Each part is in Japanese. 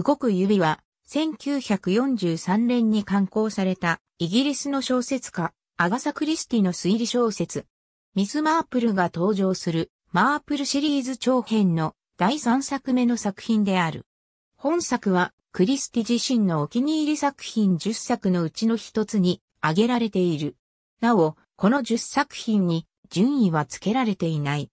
動く指は、1943年に刊行されたイギリスの小説家、アガサ・クリスティの推理小説。ミス・マープルが登場するマープルシリーズ長編の第3作目の作品である。本作はクリスティ自身のお気に入り作品10作のうちの一つに挙げられている。なお、この10作品に順位は付けられていない。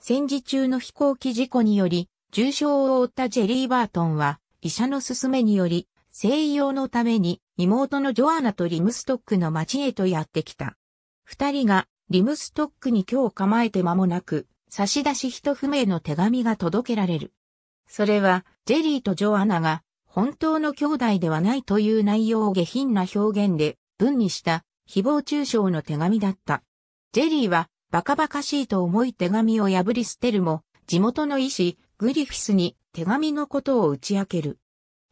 戦時中の飛行機事故により重傷を負ったジェリー・バートンは医者の勧めにより、西洋のために妹のジョアナとリムストックの町へとやってきた。二人がリムストックに今日構えて間もなく、差出人不明の手紙が届けられる。それは、ジェリーとジョアナが本当の兄弟ではないという内容を下品な表現で文にした誹謗中傷の手紙だった。ジェリーはバカバカしいと思い手紙を破り捨てるも、地元の医師、グリフィスに手紙のことを打ち明ける。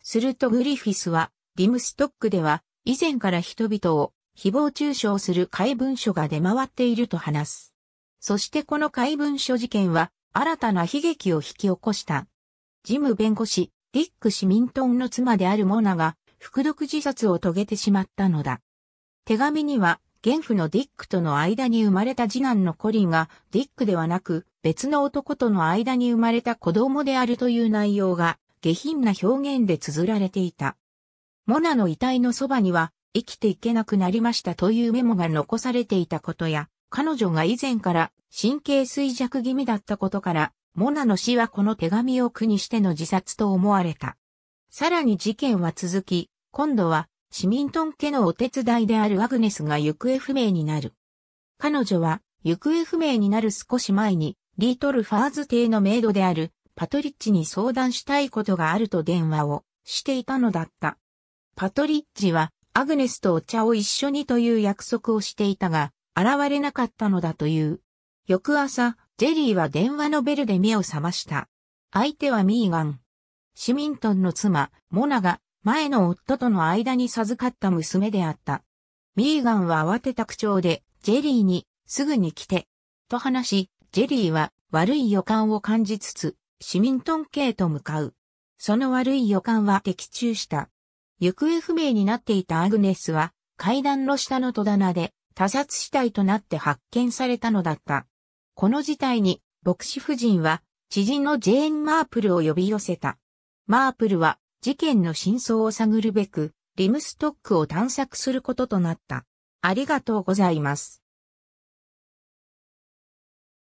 するとグリフィスは、リムストックでは、以前から人々を誹謗中傷する怪文書が出回っていると話す。そしてこの怪文書事件は、新たな悲劇を引き起こした。ジム弁護士、ディック・シミントンの妻であるモナが、服毒自殺を遂げてしまったのだ。手紙には、ン父のディックとの間に生まれた次男のコリンが、ディックではなく、別の男との間に生まれた子供であるという内容が、下品な表現で綴られていた。モナの遺体のそばには、生きていけなくなりましたというメモが残されていたことや、彼女が以前から神経衰弱気味だったことから、モナの死はこの手紙を苦にしての自殺と思われた。さらに事件は続き、今度はシミントン家のお手伝いであるアグネスが行方不明になる。彼女は行方不明になる少し前にリートルファーズ邸のメイドであるパトリッチに相談したいことがあると電話をしていたのだった。パトリッチはアグネスとお茶を一緒にという約束をしていたが、現れなかったのだという。翌朝、ジェリーは電話のベルで目を覚ました。相手はミーガン。シミントンの妻、モナが前の夫との間に授かった娘であった。ミーガンは慌てた口調で、ジェリーに、すぐに来て、と話し、ジェリーは悪い予感を感じつつ、市民トン系と向かう。その悪い予感は的中した。行方不明になっていたアグネスは、階段の下の戸棚で、他殺死体となって発見されたのだった。この事態に、牧師夫人は、知人のジェーン・マープルを呼び寄せた。マープルは、事件の真相を探るべく、リムストックを探索することとなった。ありがとうございます。